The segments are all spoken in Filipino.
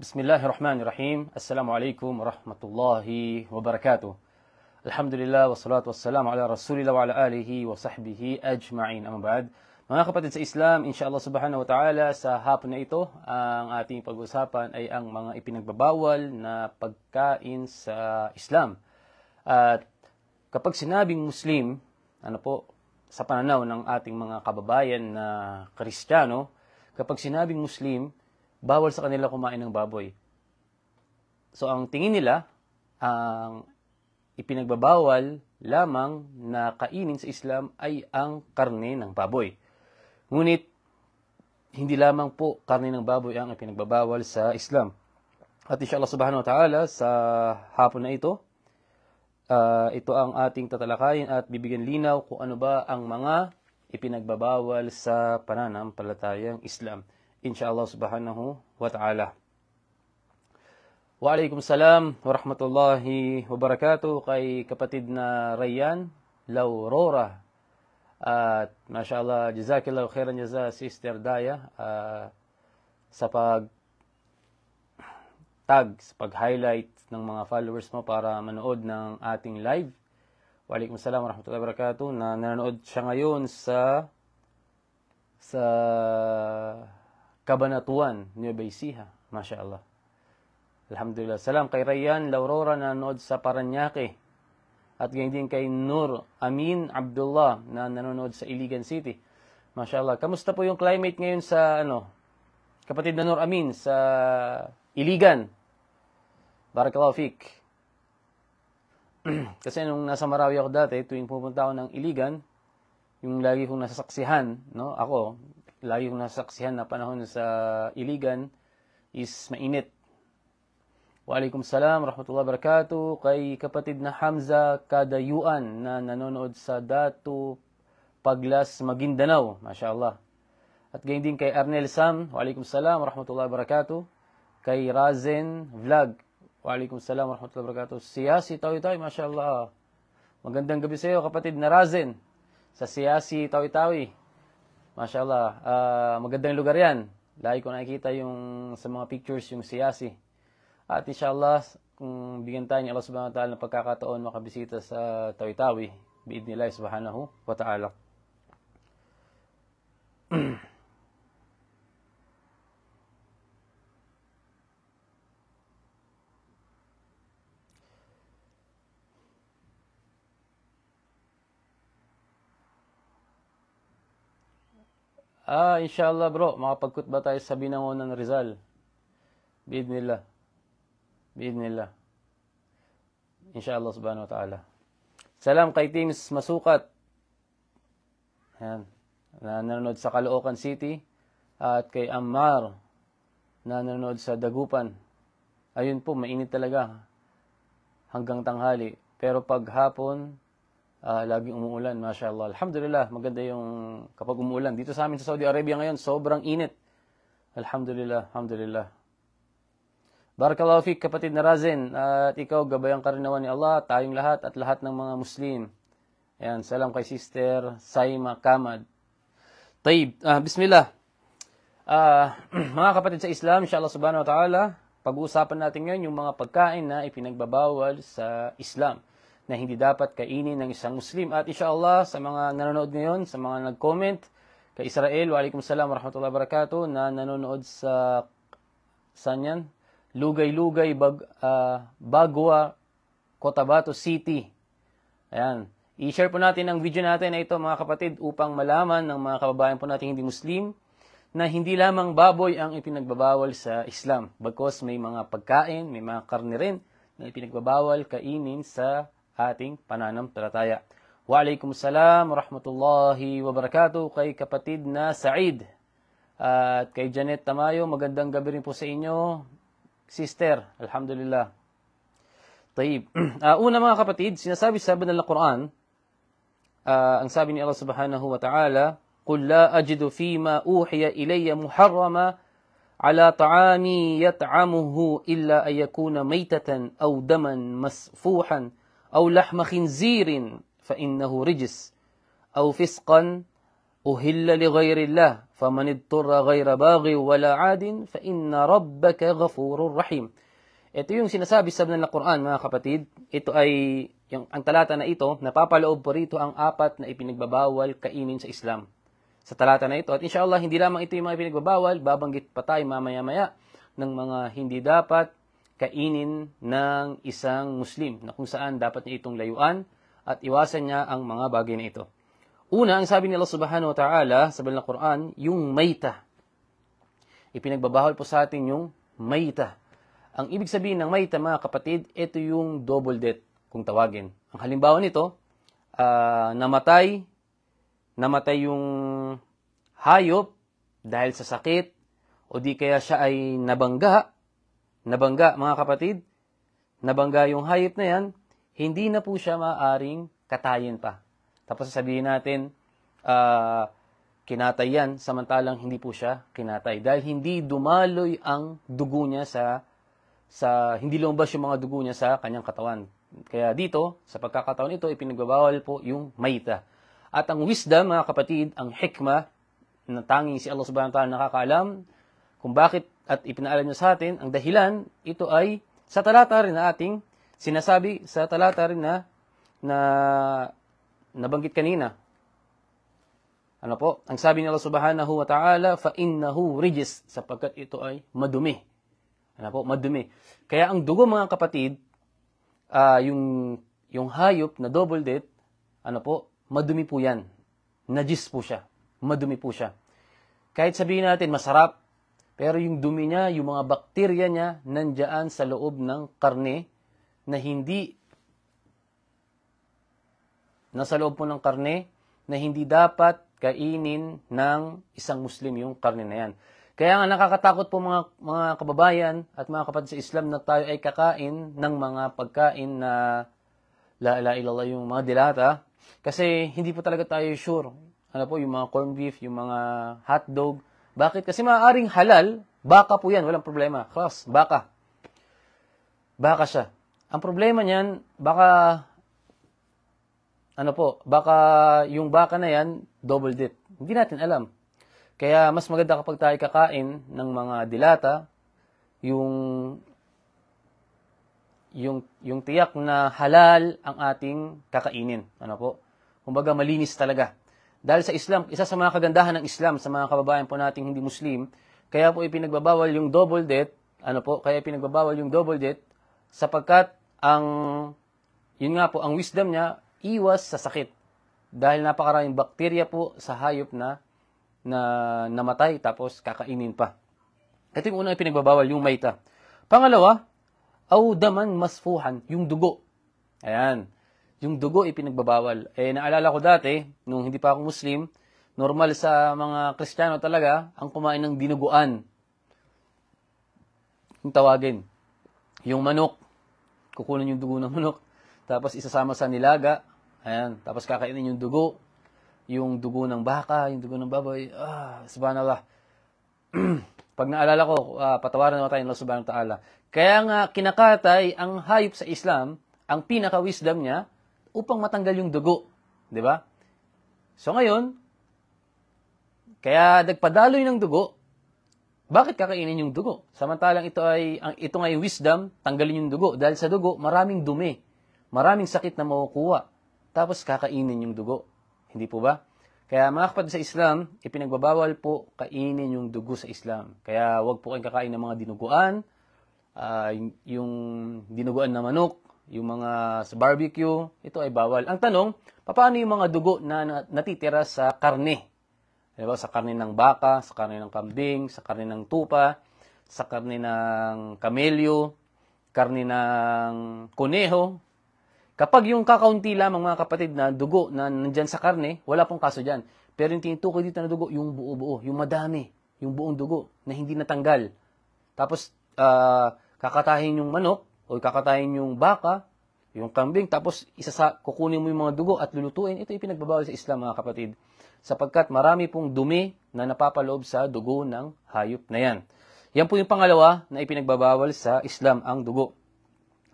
Bismillahirrahmanirrahim. Assalamualaikum warahmatullahi wabarakatuh. Alhamdulillah wassalatu wassalamu ala rasulillah wa ala alihi wa sahbihi ajma'in. Amma ba'd. Mga kapatid sa Islam, insyaAllah subhanahu wa ta'ala, sa hapon na ito, ang ating pag-uusapan ay ang mga ipinagbabawal na pagkain sa Islam. At kapag sinabing Muslim, ano po, sa pananaw ng ating mga kababayan na Kristiyano, kapag sinabing Muslim, bawal sa kanila kumain ng baboy. So ang tingin nila, ang ipinagbabawal lamang na kainin sa Islam ay ang karne ng baboy. Ngunit, hindi lamang po karne ng baboy ang ipinagbabawal sa Islam. At Allah subhanahu wa ta'ala sa hapon na ito, uh, ito ang ating tatalakayin at bibigyan linaw kung ano ba ang mga ipinagbabawal sa pananampalatayang Islam insyaallah subhanahu wa ta'ala. Wa alaikum salam wa rahmatullahi kay kapatid na Rayan Laurora. At ah, mashallah, jazakallahu khairan jaza Sister Daya uh, ah, sa pag tag, sa pag-highlight ng mga followers mo para manood ng ating live. Wa alaikum salam wa rahmatullahi na nanood siya ngayon sa sa Kabanatuan, Nueva Ecija. Masya Allah. Alhamdulillah. Salam kay Rayan Laurora na nanood sa Paranaque. At ganyan din kay Nur Amin Abdullah na nanonood sa Iligan City. Masya Allah. Kamusta po yung climate ngayon sa ano? Kapatid na Nur Amin sa Iligan. Barakallahu fik. Kasi nung nasa Marawi ako dati, tuwing pupunta ako ng Iligan, yung lagi kong nasasaksihan, no, ako, layong nasaksihan na panahon sa Iligan is mainit. Walaikum salam, rahmatullahi wabarakatuh kay kapatid na Hamza Kadayuan na nanonood sa Datu Paglas Maguindanao, mashallah. At gayon din kay Arnel Sam, walaikum salam, rahmatullahi wabarakatuh kay Razen Vlog, walaikum salam, rahmatullahi wabarakatuh Siyasi Tawi Tawi, mashallah. Magandang gabi sa iyo kapatid na Razen sa Siyasi Tawi Tawi. Mashallah, uh, magandang lugar yan. Lagi ko nakikita yung sa mga pictures yung siyasi. At inshallah, kung bigyan tayo ni Allah subhanahu wa ta'ala ng pagkakataon makabisita sa Tawi-Tawi, biid nila subhanahu wa ta'ala. Ah, inshallah bro, makapagkut ba tayo sa binangon ng Rizal? Bid nila. Bid nila. Inshallah subhanahu wa ta'ala. Salam kay Teams Masukat. Ayan. Na nanonood sa Caloocan City. At kay Ammar na nanonood sa Dagupan. Ayun po, mainit talaga. Hanggang tanghali. Pero pag hapon, Uh, laging umuulan, mashallah. Alhamdulillah, maganda yung kapag umuulan. Dito sa amin sa Saudi Arabia ngayon, sobrang init. Alhamdulillah, alhamdulillah. Barakallahu fik, kapatid na Razin. Uh, at ikaw, gabayang karinawan ni Allah, tayong lahat at lahat ng mga Muslim. Ayan, salam kay Sister Saima Kamad. Taib, uh, bismillah. Uh, mga kapatid sa Islam, insya Allah subhanahu wa ta'ala, pag-uusapan natin ngayon yung mga pagkain na ipinagbabawal sa Islam na hindi dapat kainin ng isang Muslim. At insyaAllah, sa mga nanonood ngayon, sa mga nag-comment, kay Israel, wa alaikum salam, rahmatullahi wabarakatuh, na nanonood sa, saan yan? Lugay-lugay, bag, uh, Bagua, Cotabato City. Ayan. I-share po natin ang video natin na ito mga kapatid upang malaman ng mga kababayan po natin hindi Muslim na hindi lamang baboy ang ipinagbabawal sa Islam. Bagkos may mga pagkain, may mga karne rin na ipinagbabawal kainin sa ating pananampalataya. Wa alaikum salam wa rahmatullahi wa barakatuh kay kapatid na Said. At kay Janet Tamayo, magandang gabi rin po sa inyo. Sister, alhamdulillah. Taib. Uh, una mga kapatid, sinasabi sa banal na Quran, uh, ang sabi ni Allah subhanahu wa ta'ala, قل لا أجد فيما أوحي إلي محرما على طعام يطعمه إلا أن يكون ميتة أو دما مسفوحا أو لحم خنزير فإنه رجس أو فسقا أهل لغير الله فمن اضطر غير باغ ولا عاد فإن ربك غفور رحيم Ito yung sinasabi sa ng Quran mga kapatid. Ito ay yung ang talata na ito, napapaloob po rito ang apat na ipinagbabawal kainin sa Islam. Sa talata na ito at inshallah hindi lamang ito yung mga ipinagbabawal, babanggit pa tayo mamaya-maya ng mga hindi dapat kainin ng isang Muslim na kung saan dapat niya itong layuan at iwasan niya ang mga bagay na ito. Una, ang sabi ni Allah subhanahu wa ta'ala sa banal na Quran, yung mayta. Ipinagbabawal po sa atin yung mayta. Ang ibig sabihin ng mayta mga kapatid, ito yung double death kung tawagin. Ang halimbawa nito, uh, namatay, namatay yung hayop dahil sa sakit, o di kaya siya ay nabangga Nabangga, mga kapatid, nabangga yung hayop na yan, hindi na po siya maaaring katayin pa. Tapos sasabihin natin, uh, kinatay yan, samantalang hindi po siya kinatay. Dahil hindi dumaloy ang dugo niya sa, sa hindi lumabas yung mga dugo niya sa kanyang katawan. Kaya dito, sa pagkakataon ito, ipinagbabawal po yung maita. At ang wisdom, mga kapatid, ang hikma, na tanging si Allah subhanahu wa ta'ala nakakaalam kung bakit at ipinaalam niya sa atin ang dahilan, ito ay sa talata rin na ating sinasabi sa talata rin na, na nabanggit kanina. Ano po? Ang sabi ni Allah Subhanahu wa Ta'ala, fa innahu rijis sapagkat ito ay madumi. Ano po? Madumi. Kaya ang dugo mga kapatid, uh, yung yung hayop na double date, ano po? Madumi po 'yan. Najis po siya. Madumi po siya. Kahit sabihin natin masarap, pero yung dumi niya, yung mga bakterya niya, nandyan sa loob ng karne na hindi nasa loob po ng karne na hindi dapat kainin ng isang Muslim yung karne na yan. Kaya nga nakakatakot po mga, mga kababayan at mga kapatid sa Islam na tayo ay kakain ng mga pagkain na la ila ilallah yung mga dilata. Kasi hindi po talaga tayo sure. Ano po, yung mga corned beef, yung mga hot dog, bakit? Kasi maaaring halal, baka po yan, walang problema. Klas, baka. Baka siya. Ang problema niyan, baka, ano po, baka yung baka na yan, double dip. Hindi natin alam. Kaya mas maganda kapag tayo kakain ng mga dilata, yung yung yung tiyak na halal ang ating kakainin. Ano po? Kumbaga malinis talaga. Dahil sa Islam, isa sa mga kagandahan ng Islam sa mga kababayan po nating hindi Muslim, kaya po ipinagbabawal yung double debt, ano po, kaya ipinagbabawal yung double debt sapagkat ang, yun nga po, ang wisdom niya, iwas sa sakit. Dahil napakaraming bakterya po sa hayop na na namatay tapos kakainin pa. Ito yung unang ipinagbabawal, yung maita. Pangalawa, audaman masfuhan, yung dugo. Ayan yung dugo ipinagbabawal. Eh, naalala ko dati, nung hindi pa ako Muslim, normal sa mga Kristiyano talaga, ang kumain ng dinuguan. Yung tawagin. Yung manok. Kukunan yung dugo ng manok. Tapos isasama sa nilaga. Ayan. Tapos kakainin yung dugo. Yung dugo ng baka, yung dugo ng baboy. Ah, subhanallah. Pag naalala ko, ah, patawaran naman tayo ng Allah subhanahu wa ta'ala. Kaya nga kinakatay ang hayop sa Islam, ang pinaka-wisdom niya, upang matanggal yung dugo. Di ba? So ngayon, kaya nagpadaloy ng dugo, bakit kakainin yung dugo? Samantalang ito ay ang ito ay wisdom, tanggalin yung dugo dahil sa dugo maraming dumi, maraming sakit na makukuha. Tapos kakainin yung dugo. Hindi po ba? Kaya mga kapatid sa Islam, ipinagbabawal po kainin yung dugo sa Islam. Kaya huwag po kayong kakain ng mga dinuguan, uh, yung dinuguan na manok, yung mga sa barbecue, ito ay bawal. Ang tanong, paano yung mga dugo na natitira sa karne? Diba? Sa karne ng baka, sa karne ng kambing, sa karne ng tupa, sa karne ng kamelyo, karne ng kuneho. Kapag yung kakaunti lamang mga kapatid na dugo na nandyan sa karne, wala pong kaso dyan. Pero yung tinutukoy dito na dugo, yung buo-buo, yung madami, yung buong dugo na hindi natanggal. Tapos, uh, kakatahin yung manok, o kakatayin yung baka, yung kambing, tapos isasa, kukunin mo yung mga dugo at lulutuin, ito ipinagbabawal sa Islam mga kapatid. Sapagkat marami pong dumi na napapaloob sa dugo ng hayop na yan. Yan po yung pangalawa na ipinagbabawal sa Islam, ang dugo.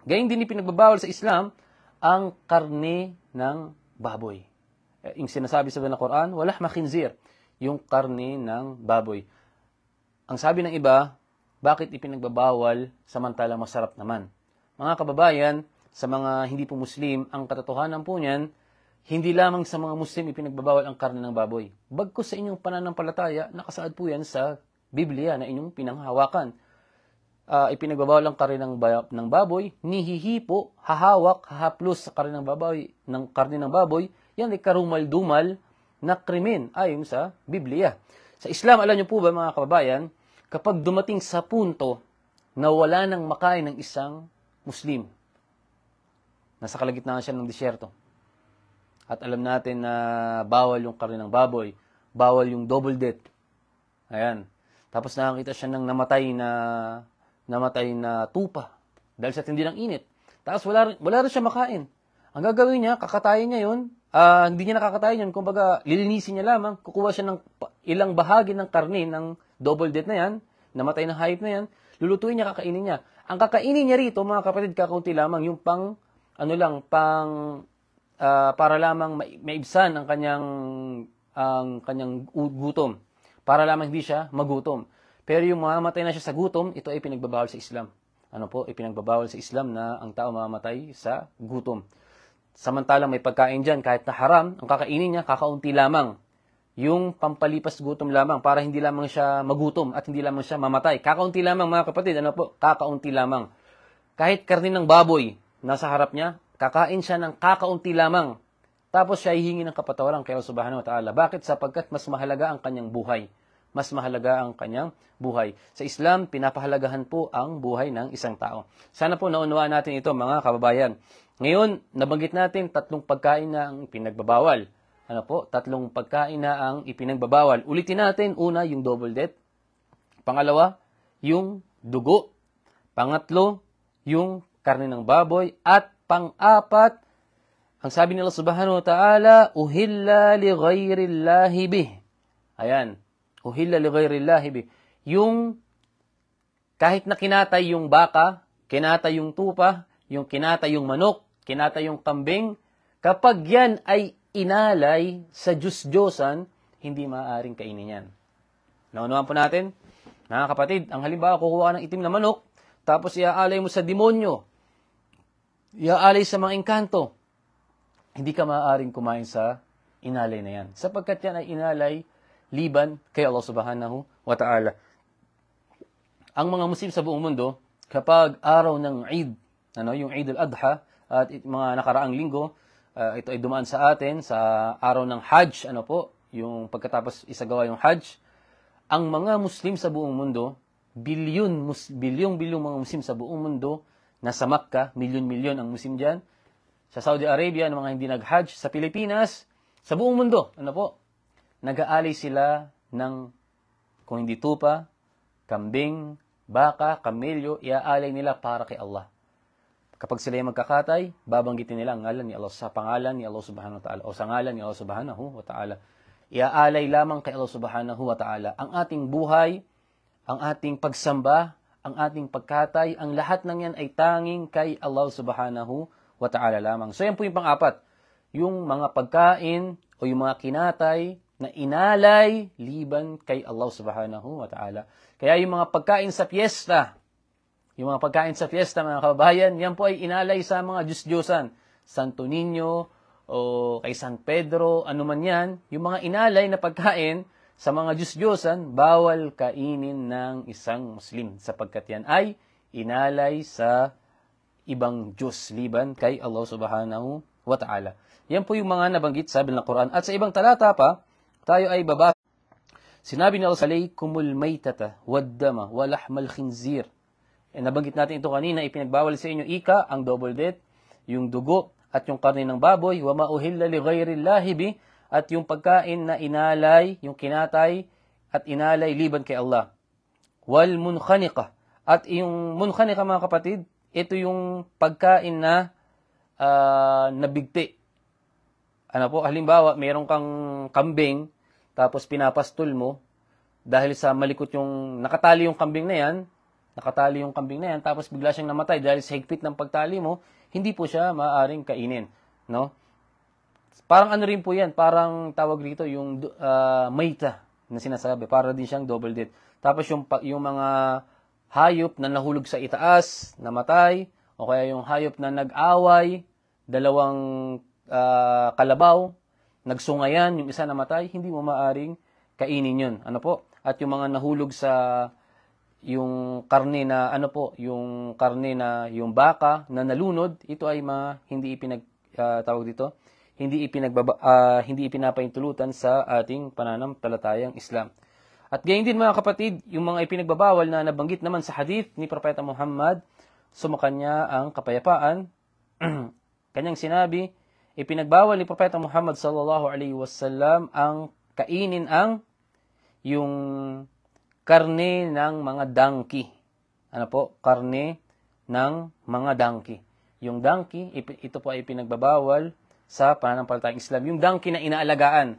Gayun din ipinagbabawal sa Islam ang karne ng baboy. Eh, yung sinasabi sa ng Quran, walah makinzir, yung karne ng baboy. Ang sabi ng iba, bakit ipinagbabawal samantalang masarap naman? Mga kababayan, sa mga hindi po Muslim, ang katotohanan po niyan, hindi lamang sa mga Muslim ipinagbabawal ang karne ng baboy. Bagko sa inyong pananampalataya, nakasaad po yan sa Biblia na inyong pinanghawakan. Uh, ipinagbabawal ang karne ng, ba- ng baboy, nihihi po, hahawak, hahaplos sa karne ng baboy, ng karne ng baboy, yan ay karumal-dumal na krimen ayon sa Biblia. Sa Islam, alam niyo po ba mga kababayan, kapag dumating sa punto na wala nang makain ng isang Muslim. Nasa kalagitnaan siya ng disyerto. At alam natin na bawal yung karne ng baboy, bawal yung double death. Ayan. Tapos nakakita siya ng namatay na namatay na tupa dahil sa tindi ng init. Tapos wala, wala rin siya makain. Ang gagawin niya, kakatayin niya yun. Uh, hindi niya nakakatayin yun. Kumbaga, lilinisin niya lamang. Kukuha siya ng ilang bahagi ng karne ng double death na yan, namatay na hayop na yan, lulutuin niya, kakainin niya. Ang kakainin niya rito, mga kapatid, kakaunti lamang yung pang, ano lang, pang, uh, para lamang maibsan ang kanyang, ang kanyang gutom. Para lamang hindi siya magutom. Pero yung mamamatay na siya sa gutom, ito ay pinagbabawal sa Islam. Ano po, ipinagbabawal sa Islam na ang tao mamamatay sa gutom. Samantalang may pagkain dyan, kahit na haram, ang kakainin niya, kakaunti lamang yung pampalipas gutom lamang para hindi lamang siya magutom at hindi lamang siya mamatay. Kakaunti lamang mga kapatid, ano po? Kakaunti lamang. Kahit karne ng baboy nasa harap niya, kakain siya ng kakaunti lamang. Tapos siya hihingi ng kapatawaran kay Allah Subhanahu wa Ta'ala. Bakit? Sapagkat mas mahalaga ang kanyang buhay. Mas mahalaga ang kanyang buhay. Sa Islam, pinapahalagahan po ang buhay ng isang tao. Sana po naunawaan natin ito mga kababayan. Ngayon, nabanggit natin tatlong pagkain na ang pinagbabawal ano po, tatlong pagkain na ang ipinagbabawal. Ulitin natin, una, yung double death. Pangalawa, yung dugo. Pangatlo, yung karne ng baboy. At pang-apat, ang sabi nila subhanahu wa ta'ala, uhilla li ghayrillahi bi. Ayan, uhilla li ghayrillahi bi. Yung kahit na kinatay yung baka, kinatay yung tupa, yung kinatay yung manok, kinatay yung kambing, kapag yan ay inalay sa Diyos-Diyosan, hindi maaaring kainin yan. Naunawan po natin? Mga kapatid, ang halimbawa, kukuha ka ng itim na manok, tapos iaalay mo sa demonyo, iaalay sa mga engkanto, hindi ka maaaring kumain sa inalay na yan. Sapagkat yan ay inalay liban kay Allah subhanahu wa ta'ala. Ang mga Muslim sa buong mundo, kapag araw ng Eid, ano, yung Eid al-Adha at mga nakaraang linggo, uh, ito ay dumaan sa atin sa araw ng Hajj, ano po, yung pagkatapos isagawa yung Hajj, ang mga Muslim sa buong mundo, bilyon, mus, bilyong bilyong mga Muslim sa buong mundo, nasa Makka, milyon-milyon ang Muslim dyan, sa Saudi Arabia, ng mga hindi nag-Hajj, sa Pilipinas, sa buong mundo, ano po, nag-aalay sila ng, kung hindi tupa, kambing, baka, kamelyo, iaalay nila para kay Allah. Kapag sila yung magkakatay, babanggitin nila ang ngalan ni Allah sa pangalan ni Allah subhanahu wa ta'ala o sa ngalan ni Allah subhanahu wa ta'ala. Iaalay lamang kay Allah subhanahu wa ta'ala ang ating buhay, ang ating pagsamba, ang ating pagkatay, ang lahat ng yan ay tanging kay Allah subhanahu wa ta'ala lamang. So yan po yung pang-apat, yung mga pagkain o yung mga kinatay na inalay liban kay Allah subhanahu wa ta'ala. Kaya yung mga pagkain sa piyesta, yung mga pagkain sa fiesta, mga kababayan, yan po ay inalay sa mga Diyos-Diyosan. Santo Niño, o kay San Pedro, ano man yan, yung mga inalay na pagkain sa mga Diyos-Diyosan, bawal kainin ng isang Muslim sapagkat yan ay inalay sa ibang Diyos liban kay Allah subhanahu wa ta'ala. Yan po yung mga nabanggit sa ng Quran. At sa ibang talata pa, tayo ay babasa. Sinabi ni Allah, sa Alaykumul maytata, waddama, walahmal khinzir, E nabanggit natin ito kanina, ipinagbawal sa inyo ika, ang double death, yung dugo, at yung karne ng baboy, wa mauhilla li ghayrillahi bi, at yung pagkain na inalay, yung kinatay, at inalay liban kay Allah. Wal munkhaniqa. At yung munkhaniqa mga kapatid, ito yung pagkain na uh, nabigti. Ano po, halimbawa, meron kang kambing, tapos pinapastol mo, dahil sa malikot yung, nakatali yung kambing na yan, nakatali yung kambing na yan, tapos bigla siyang namatay dahil sa higpit ng pagtali mo, hindi po siya maaaring kainin. No? Parang ano rin po yan, parang tawag rito yung uh, maita na sinasabi, para din siyang double death. Tapos yung, yung mga hayop na nahulog sa itaas, namatay, o kaya yung hayop na nag-away, dalawang uh, kalabaw, nagsungayan, yung isa namatay, hindi mo maaring kainin yun. Ano po? At yung mga nahulog sa yung karne na ano po, yung karne na yung baka na nalunod, ito ay mga hindi ipinag uh, tawag dito, hindi ipinagbaba, uh, hindi ipinapaintulutan sa ating pananampalatayang Islam. At gayon din mga kapatid, yung mga ipinagbabawal na nabanggit naman sa hadith ni Propeta Muhammad, sumakanya ang kapayapaan. Kanyang sinabi, ipinagbawal ni Propeta Muhammad sallallahu alaihi wasallam ang kainin ang yung karne ng mga donkey. Ano po? Karne ng mga donkey. Yung donkey, ito po ay pinagbabawal sa pananampalatayang Islam. Yung donkey na inaalagaan,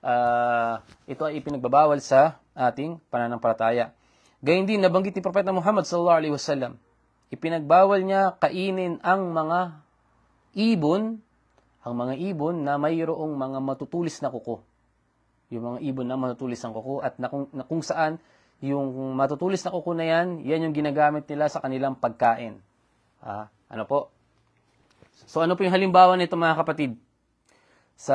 uh, ito ay ipinagbabawal sa ating pananampalataya. Gayun din, nabanggit ni Propeta Muhammad sallallahu alaihi wasallam, ipinagbawal niya kainin ang mga ibon, ang mga ibon na mayroong mga matutulis na kuko. Yung mga ibon na matutulis ng kuko at na kung, na kung saan yung matutulis na kuko na yan, yan yung ginagamit nila sa kanilang pagkain. Ah, ano po? So ano po yung halimbawa nito mga kapatid? Sa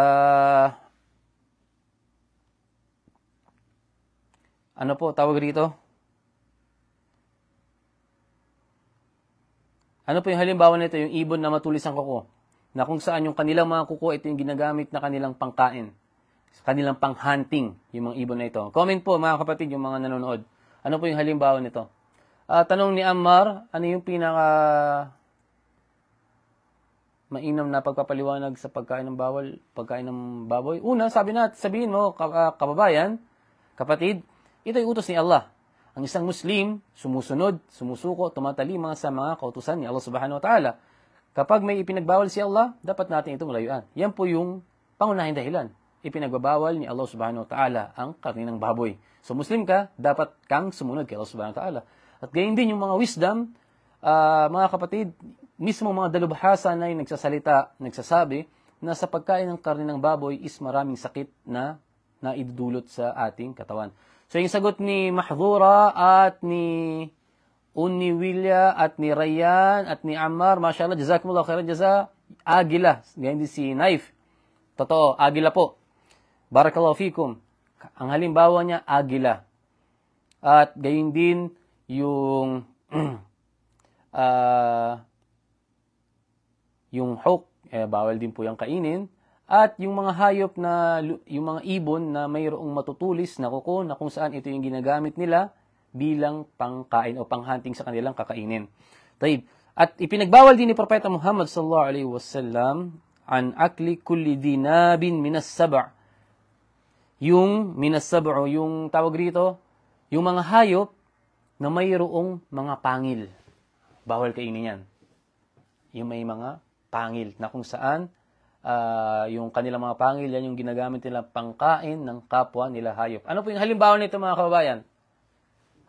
ano po tawag dito? Ano po yung halimbawa nito? Yung ibon na matulis ang kuko. Na kung saan yung kanilang mga kuko, ito yung ginagamit na kanilang pangkain kanilang pang-hunting yung mga ibon na ito. Comment po mga kapatid yung mga nanonood. Ano po yung halimbawa nito? Uh, tanong ni Ammar, ano yung pinaka mainam na pagpapaliwanag sa pagkain ng bawal, pagkain ng baboy? Una, sabi na, sabihin mo, ah, kababayan, kapatid, ito ay utos ni Allah. Ang isang Muslim, sumusunod, sumusuko, tumatalima sa mga kautusan ni Allah subhanahu wa ta'ala. Kapag may ipinagbawal si Allah, dapat natin ito malayuan. Yan po yung pangunahing dahilan ipinagbabawal ni Allah subhanahu wa ta'ala ang karni ng baboy. So Muslim ka, dapat kang sumunod kay Allah subhanahu wa ta'ala. At gayon din yung mga wisdom, uh, mga kapatid, mismo mga dalubhasa na yung nagsasalita, nagsasabi na sa pagkain ng karni ng baboy is maraming sakit na naidudulot sa ating katawan. So yung sagot ni Mahdura at ni Unni Wilya at ni Rayan at ni Ammar, mashallah, jazakumullah khairan jaza, agila, ganyan din si Knife. Totoo, agila po. Barakallahu fikum. Ang halimbawa niya, agila. At gayon din yung uh, yung hawk, eh, bawal din po yung kainin. At yung mga hayop na, yung mga ibon na mayroong matutulis na kuko na kung saan ito yung ginagamit nila bilang pangkain o panghunting sa kanilang kakainin. Taib. At ipinagbawal din ni Propeta Muhammad sallallahu alaihi wasallam an akli kulli dinabin minas sab'a yung minasab'o, yung tawag rito, yung mga hayop na mayroong mga pangil. Bawal kainin yan. Yung may mga pangil na kung saan uh, yung kanilang mga pangil, yan yung ginagamit nila pangkain ng kapwa nila hayop. Ano po yung halimbawa nito mga kababayan?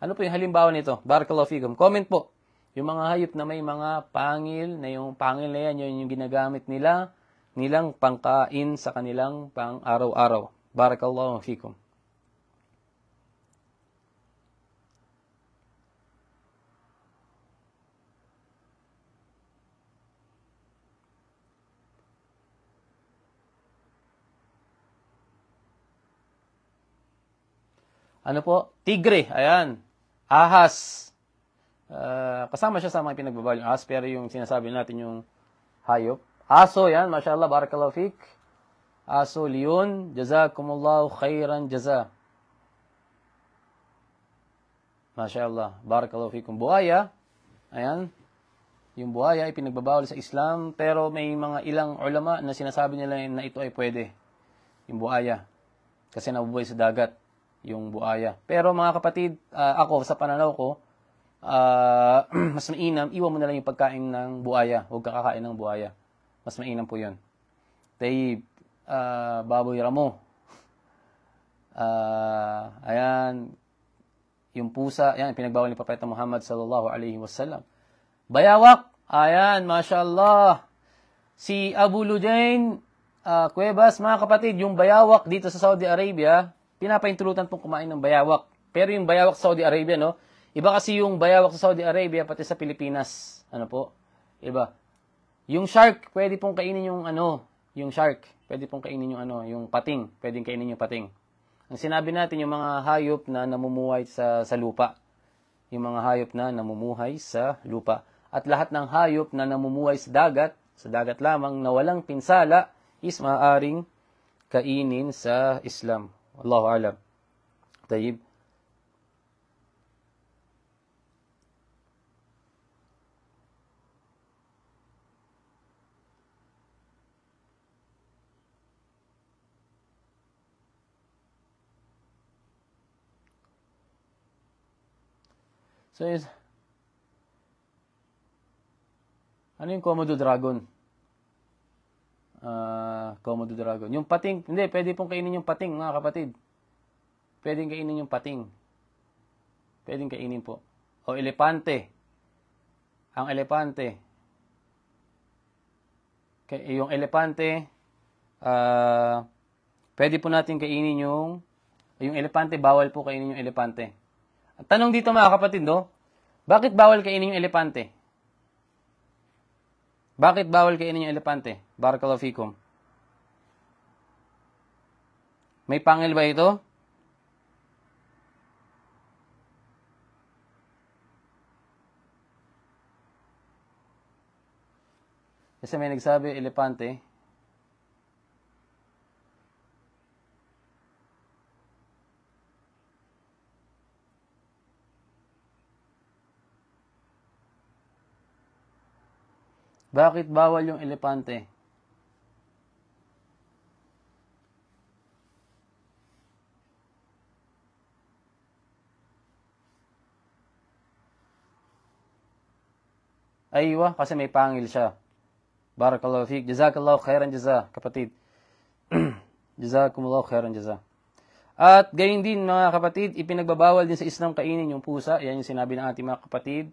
Ano po yung halimbawa nito? Barakallahu fikum. Comment po. Yung mga hayop na may mga pangil, na yung pangil na yan, yun yung ginagamit nila, nilang pangkain sa kanilang pang-araw-araw. Barakallahu fikum. Ano po? Tigre. Ayan. Ahas. Uh, kasama siya sa mga pinagbabawal ahas, pero yung sinasabi natin yung hayop. Aso, yan. Mashallah, barakallahu fikum aso, leon. Jazakumullahu khairan jaza. Masya Barakallahu fikum. Buhaya. Ayan. Yung buhaya ay pinagbabawal sa Islam. Pero may mga ilang ulama na sinasabi nila na ito ay pwede. Yung buhaya. Kasi nabubuhay sa dagat. Yung buhaya. Pero mga kapatid, uh, ako sa pananaw ko, uh, mas mainam, iwan mo na lang yung pagkain ng buhaya. Huwag kakakain ng buhaya. Mas mainam po yun. Taib uh, baboy ramo. Uh, ayan, yung pusa, ayan, pinagbawal ni Propeta Muhammad sallallahu alaihi wasallam. Bayawak, ayan, mashallah. Si Abu Lujain uh, Cuevas, mga kapatid, yung bayawak dito sa Saudi Arabia, pinapaintulutan pong kumain ng bayawak. Pero yung bayawak sa Saudi Arabia, no? Iba kasi yung bayawak sa Saudi Arabia, pati sa Pilipinas. Ano po? Iba. Yung shark, pwede pong kainin yung ano, yung shark, pwede pong kainin yung ano, yung pating, pwedeng kainin yung pating. Ang sinabi natin yung mga hayop na namumuhay sa sa lupa. Yung mga hayop na namumuhay sa lupa. At lahat ng hayop na namumuhay sa dagat, sa dagat lamang na walang pinsala is maaaring kainin sa Islam. Allahu alam. Tayib. So, is, ano yung Komodo Dragon? Uh, Komodo Dragon. Yung pating, hindi, pwede pong kainin yung pating, mga kapatid. Pwedeng kainin yung pating. Pwedeng kainin po. O elepante. Ang elepante. Kay, yung elepante, uh, pwede po natin kainin yung, yung elepante, bawal po kainin yung elepante. Tanong dito mga kapatid, no? Bakit bawal kainin yung elepante? Bakit bawal kainin yung elepante? Barakallahu May pangil ba ito? Kasi may nagsabi, elepante, Bakit bawal yung elepante? Aywa, kasi may pangil siya. Barakallahu fiik. Jazakallahu khairan jaza, kapatid. Jazakumullahu khairan jaza. At gayon din mga kapatid, ipinagbabawal din sa Islam kainin yung pusa. Yan yung sinabi ng ating mga kapatid.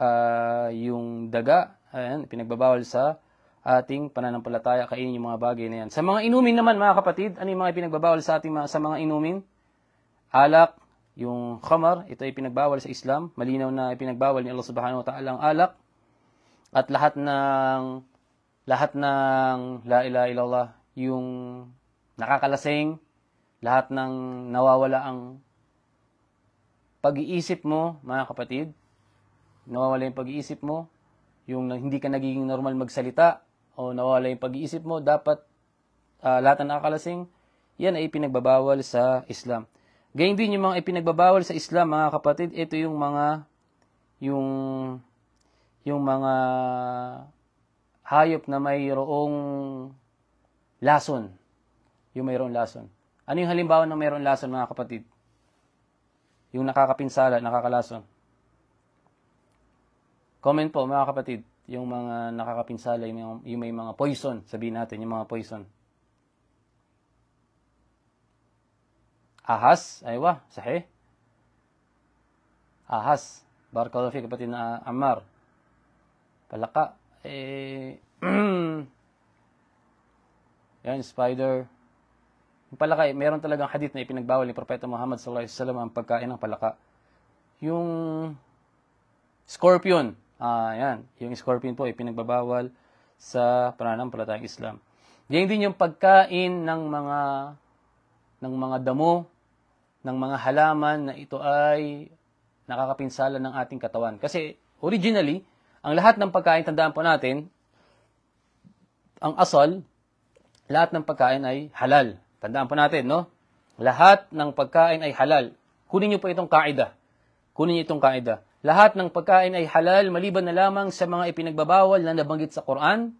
Uh, yung daga, Ayan, pinagbabawal sa ating pananampalataya kainin yung mga bagay na yan. Sa mga inumin naman mga kapatid, ano yung mga pinagbabawal sa ating sa mga inumin? Alak, yung khamar, ito ay pinagbawal sa Islam. Malinaw na ipinagbawal ni Allah Subhanahu wa Ta'ala ang alak at lahat ng lahat ng la ilaha illallah, yung nakakalasing, lahat ng nawawala ang pag-iisip mo, mga kapatid, nawawala yung pag-iisip mo, yung hindi ka nagiging normal magsalita o nawala yung pag-iisip mo, dapat uh, lahat ng nakakalasing, yan ay ipinagbabawal sa Islam. Gayun din yung mga ipinagbabawal sa Islam, mga kapatid, ito yung mga yung yung mga hayop na mayroong lason. Yung mayroong lason. Ano yung halimbawa ng mayroong lason, mga kapatid? Yung nakakapinsala, nakakalason. Comment po mga kapatid, yung mga nakakapinsala, yung, yung may mga poison, sabihin natin, yung mga poison. Ahas, aywa, sahi. Ahas, barakallahu fi kapatid na Ammar. Palaka, eh, yan, spider. Yung palaka, eh, meron talagang hadith na ipinagbawal ni Propeta Muhammad sallallahu alaihi wasallam ang pagkain ng palaka. Yung scorpion, uh, yan, yung scorpion po ay pinagbabawal sa pananampalatayang Islam. Diyan din yung pagkain ng mga ng mga damo, ng mga halaman na ito ay nakakapinsala ng ating katawan. Kasi originally, ang lahat ng pagkain, tandaan po natin, ang asal, lahat ng pagkain ay halal. Tandaan po natin, no? Lahat ng pagkain ay halal. Kunin niyo po itong kaida. Kunin niyo itong kaida lahat ng pagkain ay halal maliban na lamang sa mga ipinagbabawal na nabanggit sa Quran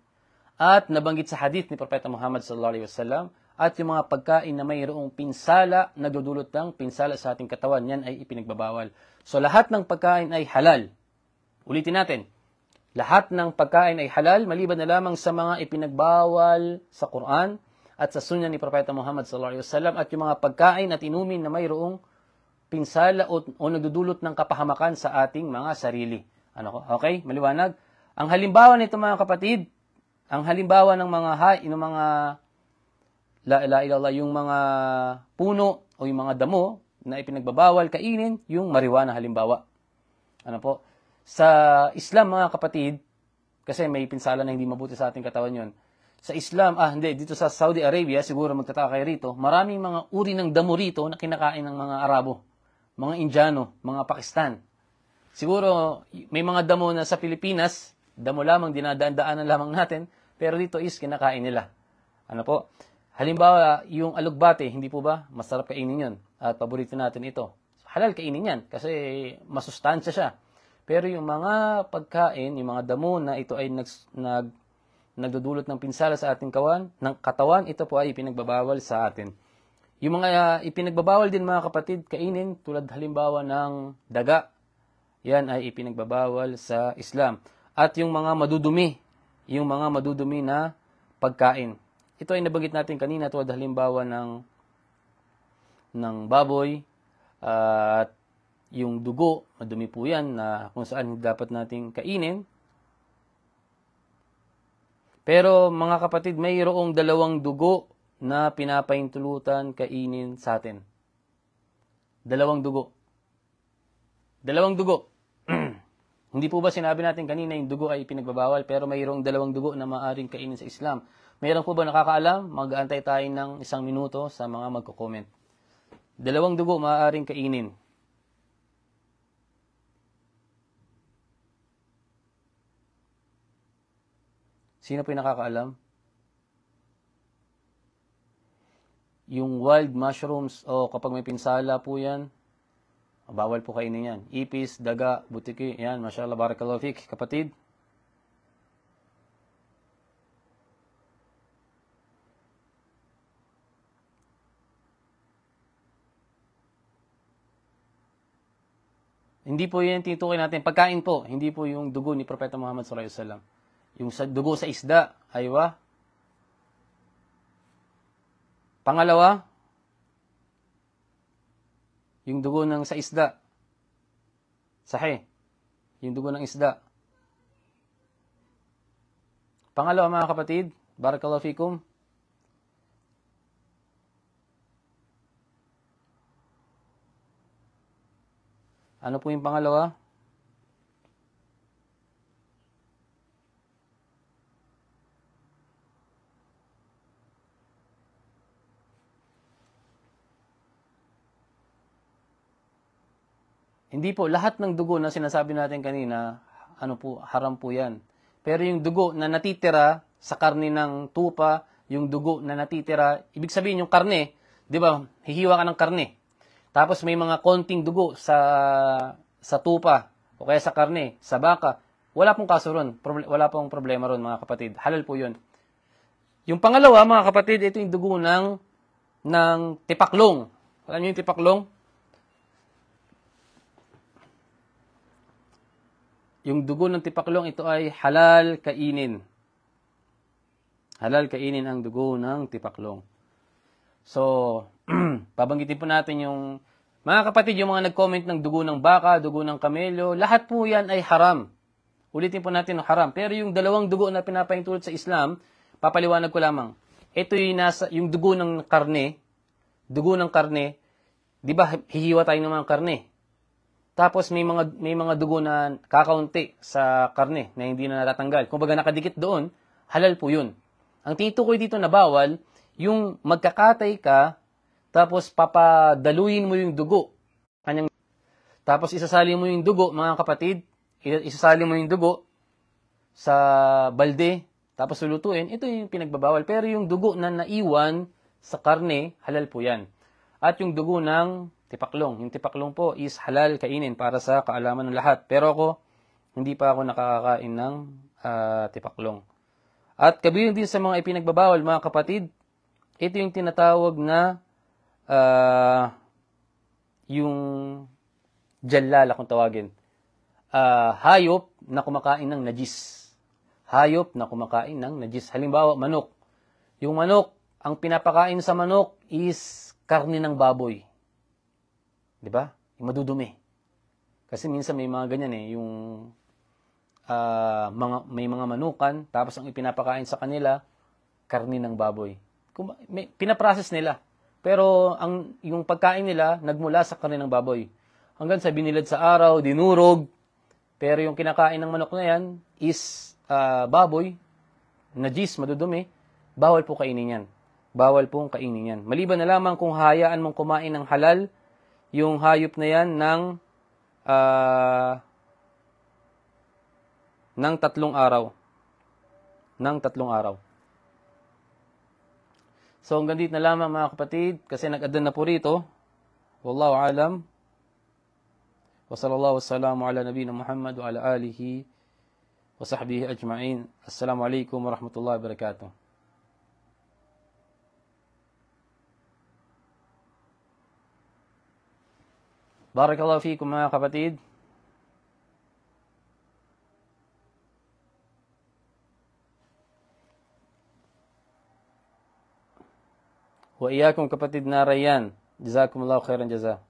at nabanggit sa hadith ni Propeta Muhammad sallallahu alaihi wasallam at yung mga pagkain na mayroong pinsala, na dudulot ng pinsala sa ating katawan, yan ay ipinagbabawal. So lahat ng pagkain ay halal. Ulitin natin. Lahat ng pagkain ay halal maliban na lamang sa mga ipinagbawal sa Quran at sa sunya ni Propeta Muhammad sallallahu alaihi wasallam at yung mga pagkain at inumin na mayroong pinsala o, o nagdudulot ng kapahamakan sa ating mga sarili. Ano ko? Okay? Maliwanag? Ang halimbawa nito mga kapatid, ang halimbawa ng mga ha, ng mga la ilaha illallah, yung mga puno o yung mga damo na ipinagbabawal kainin, yung marijuana halimbawa. Ano po? Sa Islam mga kapatid, kasi may pinsala na hindi mabuti sa ating katawan yon. Sa Islam, ah hindi, dito sa Saudi Arabia, siguro magtataka kayo rito, maraming mga uri ng damo rito na kinakain ng mga Arabo mga Indiano, mga Pakistan. Siguro, may mga damo na sa Pilipinas, damo lamang, dinadaan-daanan lamang natin, pero dito is kinakain nila. Ano po? Halimbawa, yung alugbate, hindi po ba? Masarap kainin yon at paborito natin ito. Halal kainin yan kasi masustansya siya. Pero yung mga pagkain, yung mga damo na ito ay nag, nag, nagdudulot ng pinsala sa ating kawan, ng katawan, ito po ay pinagbabawal sa atin. Yung mga uh, ipinagbabawal din mga kapatid kainin tulad halimbawa ng daga. Yan ay ipinagbabawal sa Islam. At yung mga madudumi, yung mga madudumi na pagkain. Ito ay nabanggit natin kanina tulad halimbawa ng ng baboy ah, at yung dugo, madumi po yan na kung saan dapat nating kainin. Pero mga kapatid, mayroong dalawang dugo na pinapahintulutan kainin sa atin. Dalawang dugo. Dalawang dugo. Hindi po ba sinabi natin kanina yung dugo ay pinagbabawal pero mayroong dalawang dugo na maaaring kainin sa Islam? Meron po ba nakakaalam? Mag-aantay tayo ng isang minuto sa mga magko-comment. Dalawang dugo maaaring kainin. Sino po yung nakakaalam? yung wild mushrooms, o oh, kapag may pinsala po yan, bawal po kainin yan. Ipis, daga, butiki, yan, mashallah, barakallahu fik, kapatid. Hindi po yan tinutukoy natin. Pagkain po, hindi po yung dugo ni Propeta Muhammad SAW. Yung dugo sa isda, aywa, Pangalawa, yung dugo ng sa isda. Sahi, yung dugo ng isda. Pangalawa mga kapatid, Barakallahu fikum. Ano po yung pangalawa? Hindi po, lahat ng dugo na sinasabi natin kanina, ano po, haram po yan. Pero yung dugo na natitira sa karne ng tupa, yung dugo na natitira, ibig sabihin yung karne, di ba, hihiwa ka ng karne. Tapos may mga konting dugo sa sa tupa o kaya sa karne, sa baka. Wala pong kaso ron. wala pong problema ron mga kapatid. Halal po yun. Yung pangalawa mga kapatid, ito yung dugo ng, ng tipaklong. Alam niyo yung tipaklong? yung dugo ng tipaklong ito ay halal kainin. Halal kainin ang dugo ng tipaklong. So, pabanggitin po natin yung mga kapatid, yung mga nag-comment ng dugo ng baka, dugo ng kamelyo, lahat po yan ay haram. Ulitin po natin ng haram. Pero yung dalawang dugo na pinapahintulot sa Islam, papaliwanag ko lamang. Ito yung, nasa, yung dugo ng karne, dugo ng karne, di ba hihiwa tayo ng mga karne? Tapos may mga may mga dugo na kakaunti sa karne na hindi na natatanggal. Kung baga nakadikit doon, halal po 'yun. Ang titukoy dito na bawal, yung magkakatay ka tapos papadaluyin mo yung dugo. Kanyang tapos isasali mo yung dugo, mga kapatid, isasali mo yung dugo sa balde, tapos lutuin. ito yung pinagbabawal. Pero yung dugo na naiwan sa karne, halal po yan. At yung dugo ng tipaklong. Yung tipaklong po is halal kainin para sa kaalaman ng lahat. Pero ako, hindi pa ako nakakakain ng uh, tipaklong. At kabilang din sa mga ipinagbabawal, mga kapatid, ito yung tinatawag na uh, yung jallala kung tawagin. Uh, hayop na kumakain ng najis. Hayop na kumakain ng najis. Halimbawa, manok. Yung manok, ang pinapakain sa manok is karne ng baboy. 'Di ba? Yung madudumi. Kasi minsan may mga ganyan eh, yung uh, mga, may mga manukan, tapos ang ipinapakain sa kanila, karni ng baboy. Kung, may, pinaprocess nila. Pero ang yung pagkain nila nagmula sa karne ng baboy. Hanggang sa binilad sa araw, dinurog. Pero yung kinakain ng manok na yan is uh, baboy, najis, madudumi, bawal po kainin yan. Bawal pong kainin yan. Maliban na lamang kung hayaan mong kumain ng halal yung hayop na yan ng uh, ng tatlong araw. Ng tatlong araw. So hanggang dito na lamang mga kapatid kasi nag adun na po rito. Wallahu alam. Wa sallallahu wassalamu ala nabiyina Muhammad wa ala alihi wa sahbihi ajma'in. Assalamu alaikum wa rahmatullahi wa barakatuh. بارك الله فيكم يا خبتيد وإياكم كبتيدنا ريان جزاكم الله خيرا جزاه